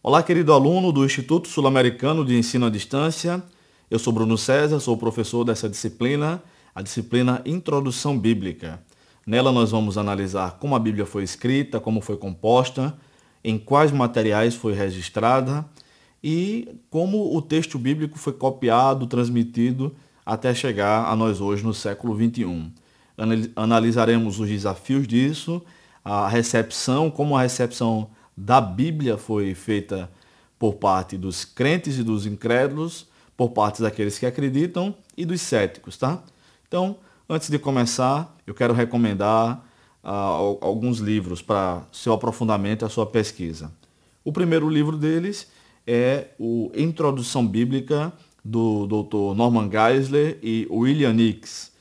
Olá, querido aluno do Instituto Sul-Americano de Ensino à Distância. Eu sou Bruno César, sou professor dessa disciplina, a disciplina Introdução Bíblica. Nela nós vamos analisar como a Bíblia foi escrita, como foi composta, em quais materiais foi registrada e como o texto bíblico foi copiado, transmitido até chegar a nós hoje no século XXI. Analisaremos os desafios disso, a recepção, como a recepção da Bíblia foi feita por parte dos crentes e dos incrédulos, por parte daqueles que acreditam e dos céticos, tá? Então, antes de começar, eu quero recomendar uh, alguns livros para seu aprofundamento e a sua pesquisa. O primeiro livro deles é o Introdução Bíblica do Dr. Norman Geisler e William Nix.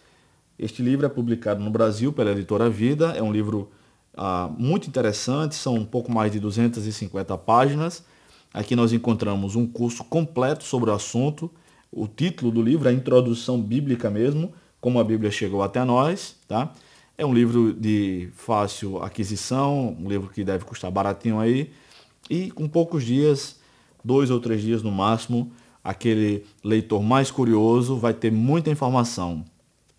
Este livro é publicado no Brasil pela editora Vida, é um livro ah, muito interessante, são um pouco mais de 250 páginas. Aqui nós encontramos um curso completo sobre o assunto. O título do livro é Introdução Bíblica mesmo, como a Bíblia chegou até nós. Tá? É um livro de fácil aquisição, um livro que deve custar baratinho aí. E com poucos dias, dois ou três dias no máximo, aquele leitor mais curioso vai ter muita informação.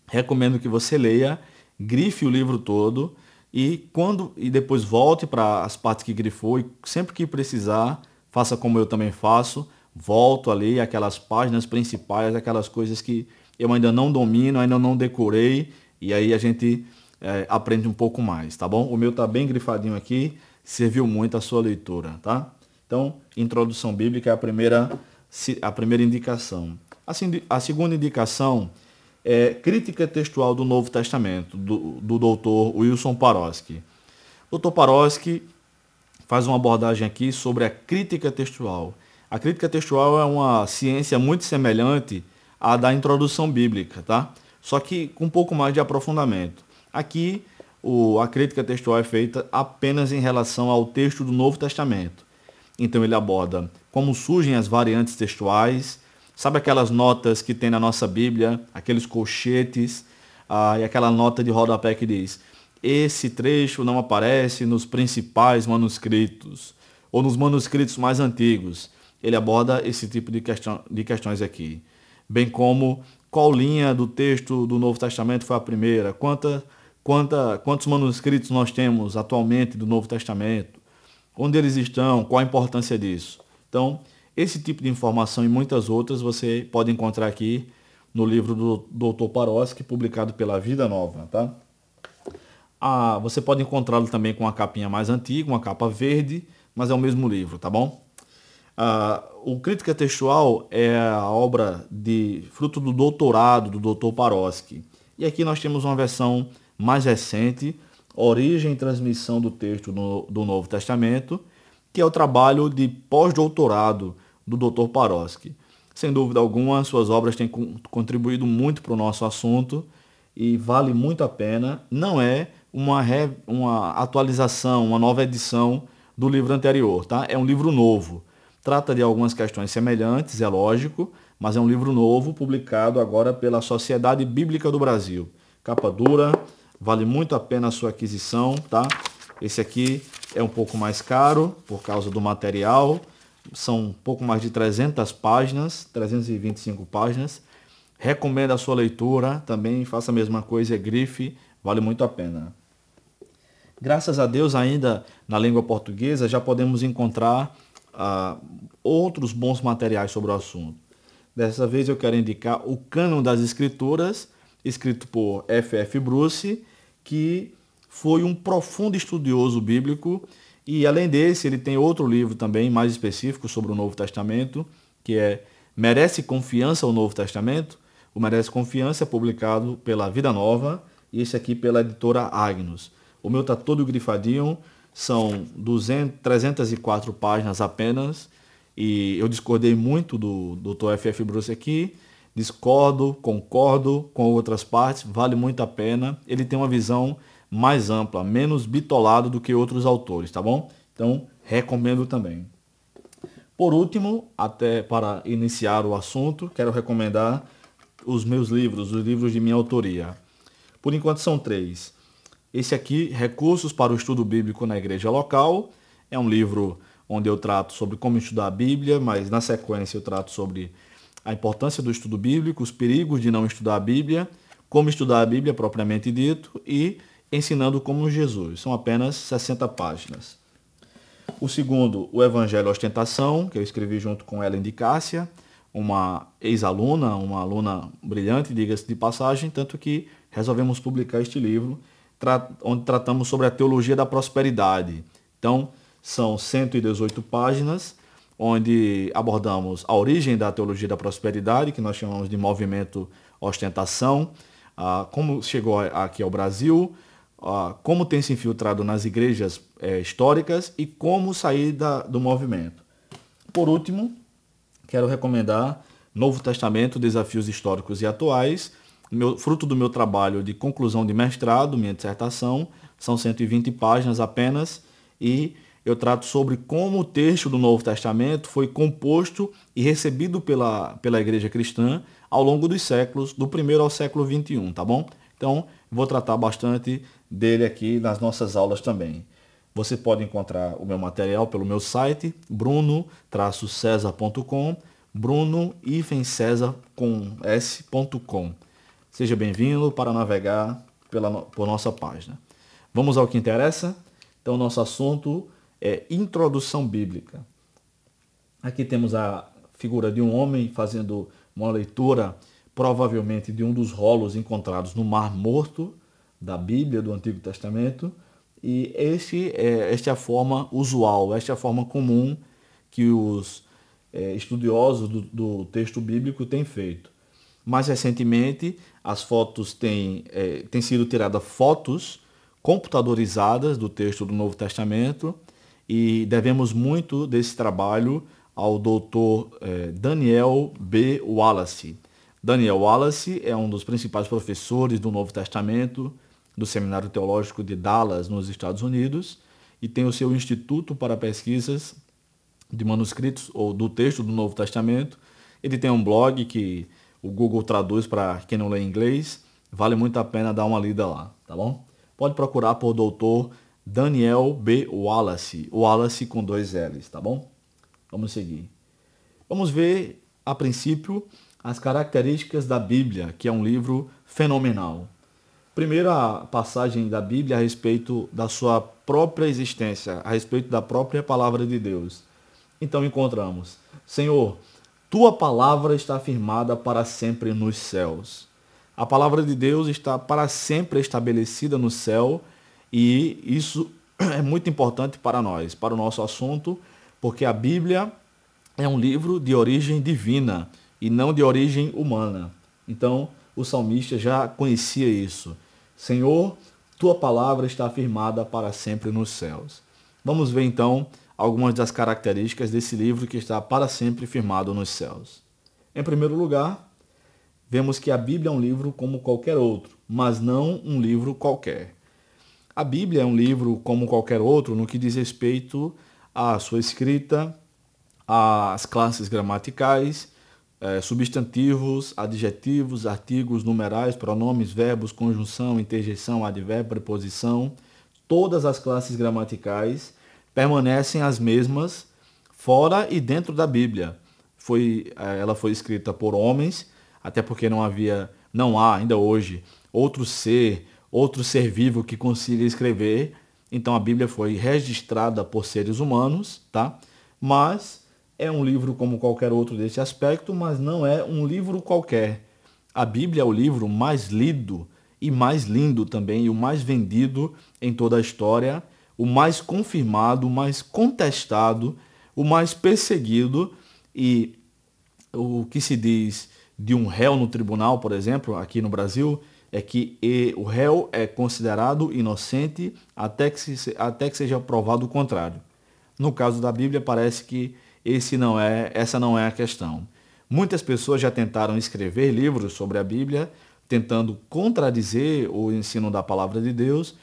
Recomendo que você leia, grife o livro todo e quando e depois volte para as partes que grifou e sempre que precisar, faça como eu também faço, volto ali aquelas páginas principais, aquelas coisas que eu ainda não domino, ainda não decorei e aí a gente é, aprende um pouco mais, tá bom? O meu tá bem grifadinho aqui, serviu muito a sua leitura, tá? Então, introdução bíblica é a primeira a primeira indicação. A, a segunda indicação é, Crítica Textual do Novo Testamento, do, doutor Wilson Paroski. Doutor Paroski faz uma abordagem aqui sobre a crítica textual. A crítica textual é uma ciência muito semelhante à da introdução bíblica, tá? Só que com um pouco mais de aprofundamento. Aqui, o, a crítica textual é feita apenas em relação ao texto do Novo Testamento. Então, ele aborda como surgem as variantes textuais, Sabe aquelas notas que tem na nossa Bíblia, aqueles colchetes, ah, e aquela nota de rodapé que diz: esse trecho não aparece nos principais manuscritos, ou nos manuscritos mais antigos. Ele aborda esse tipo de, questão, de questões aqui. Bem como qual linha do texto do Novo Testamento foi a primeira, quanta, quanta, quantos manuscritos nós temos atualmente do Novo Testamento, onde eles estão, qual a importância disso. Então, esse tipo de informação e muitas outras você pode encontrar aqui no livro do Dr. Paroski, publicado pela Vida Nova, tá? Ah, você pode encontrá-lo também com a capinha mais antiga, uma capa verde, mas é o mesmo livro, tá bom? Ah, o Crítica Textual é a obra de fruto do doutorado do Dr. Paroski. E aqui nós temos uma versão mais recente, Origem e Transmissão do Texto no, do Novo Testamento, que é o trabalho de pós-doutorado do Dr. Paroski. Sem dúvida alguma, suas obras têm contribuído muito para o nosso assunto e vale muito a pena. Não é uma, re... uma atualização, uma nova edição do livro anterior, tá? É um livro novo. Trata de algumas questões semelhantes, é lógico, mas é um livro novo publicado agora pela Sociedade Bíblica do Brasil. Capa dura, vale muito a pena a sua aquisição, tá? Esse aqui é um pouco mais caro por causa do material, são um pouco mais de 300 páginas, 325 páginas. Recomendo a sua leitura também, faça a mesma coisa, é grife, vale muito a pena. Graças a Deus, ainda na língua portuguesa, já podemos encontrar ah, outros bons materiais sobre o assunto. Dessa vez eu quero indicar o Cânon das Escrituras, escrito por F.F. Bruce, que foi um profundo estudioso bíblico e além desse, ele tem outro livro também mais específico sobre o Novo Testamento, que é Merece Confiança o Novo Testamento? O Merece Confiança é publicado pela Vida Nova e esse aqui pela editora Agnus. O meu está todo grifadinho, são 200, 304 páginas apenas e eu discordei muito do Dr. F.F. Bruce aqui, discordo, concordo com outras partes, vale muito a pena. Ele tem uma visão mais ampla, menos bitolado do que outros autores, tá bom? Então, recomendo também. Por último, até para iniciar o assunto, quero recomendar os meus livros, os livros de minha autoria. Por enquanto são três. Esse aqui, Recursos para o Estudo Bíblico na Igreja Local, é um livro onde eu trato sobre como estudar a Bíblia, mas na sequência eu trato sobre a importância do estudo bíblico, os perigos de não estudar a Bíblia, como estudar a Bíblia propriamente dito e ensinando como Jesus. São apenas 60 páginas. O segundo, o Evangelho Ostentação, que eu escrevi junto com Ellen de Cássia, uma ex-aluna, uma aluna brilhante, diga-se de passagem, tanto que resolvemos publicar este livro, onde tratamos sobre a teologia da prosperidade. Então, são 118 páginas, onde abordamos a origem da teologia da prosperidade, que nós chamamos de movimento ostentação, ah, como chegou aqui ao Brasil, como tem se infiltrado nas igrejas é, históricas e como sair da, do movimento. Por último, quero recomendar Novo Testamento, Desafios Históricos e Atuais, meu, fruto do meu trabalho de conclusão de mestrado, minha dissertação, são 120 páginas apenas, e eu trato sobre como o texto do Novo Testamento foi composto e recebido pela, pela igreja cristã ao longo dos séculos, do primeiro ao século 21, tá bom? Então, vou tratar bastante dele aqui nas nossas aulas também. Você pode encontrar o meu material pelo meu site, bruno-cesa.com, bruno-cesa.com. Seja bem-vindo para navegar pela, por nossa página. Vamos ao que interessa? Então, nosso assunto é introdução bíblica. Aqui temos a figura de um homem fazendo uma leitura provavelmente de um dos rolos encontrados no Mar Morto da Bíblia do Antigo Testamento. E este, é, esta é a forma usual, esta é a forma comum que os é, estudiosos do, do, texto bíblico têm feito. Mais recentemente, as fotos têm, é, têm sido tiradas fotos computadorizadas do texto do Novo Testamento e devemos muito desse trabalho ao doutor é, Daniel B. Wallace. Daniel Wallace é um dos principais professores do Novo Testamento do Seminário Teológico de Dallas, nos Estados Unidos, e tem o seu Instituto para Pesquisas de Manuscritos ou do Texto do Novo Testamento. Ele tem um blog que o Google traduz para quem não lê inglês. Vale muito a pena dar uma lida lá, tá bom? Pode procurar por doutor Daniel B. Wallace, Wallace com dois L's, tá bom? Vamos seguir. Vamos ver, a princípio, as características da Bíblia, que é um livro fenomenal. Primeira passagem da Bíblia a respeito da sua própria existência, a respeito da própria palavra de Deus. Então encontramos: Senhor, tua palavra está afirmada para sempre nos céus. A palavra de Deus está para sempre estabelecida no céu e isso é muito importante para nós, para o nosso assunto, porque a Bíblia é um livro de origem divina e não de origem humana. Então, o salmista já conhecia isso. Senhor, tua palavra está afirmada para sempre nos céus. Vamos ver então algumas das características desse livro que está para sempre firmado nos céus. Em primeiro lugar, vemos que a Bíblia é um livro como qualquer outro, mas não um livro qualquer. A Bíblia é um livro como qualquer outro no que diz respeito à sua escrita, às classes gramaticais é, substantivos, adjetivos, artigos, numerais, pronomes, verbos, conjunção, interjeição, advérbio, preposição, todas as classes gramaticais permanecem as mesmas fora e dentro da Bíblia. Foi, eh, ela foi escrita por homens, até porque não havia, não há ainda hoje outro ser, outro ser vivo que consiga escrever. Então a Bíblia foi registrada por seres humanos, tá? Mas é um livro como qualquer outro desse aspecto, mas não é um livro qualquer. A Bíblia é o livro mais lido e mais lindo também, e o mais vendido em toda a história, o mais confirmado, o mais contestado, o mais perseguido e o que se diz de um réu no tribunal, por exemplo, aqui no Brasil, é que o réu é considerado inocente até que, se, até que seja provado o contrário. No caso da Bíblia, parece que esse não é, essa não é a questão. Muitas pessoas já tentaram escrever livros sobre a Bíblia, tentando contradizer o ensino da palavra de Deus.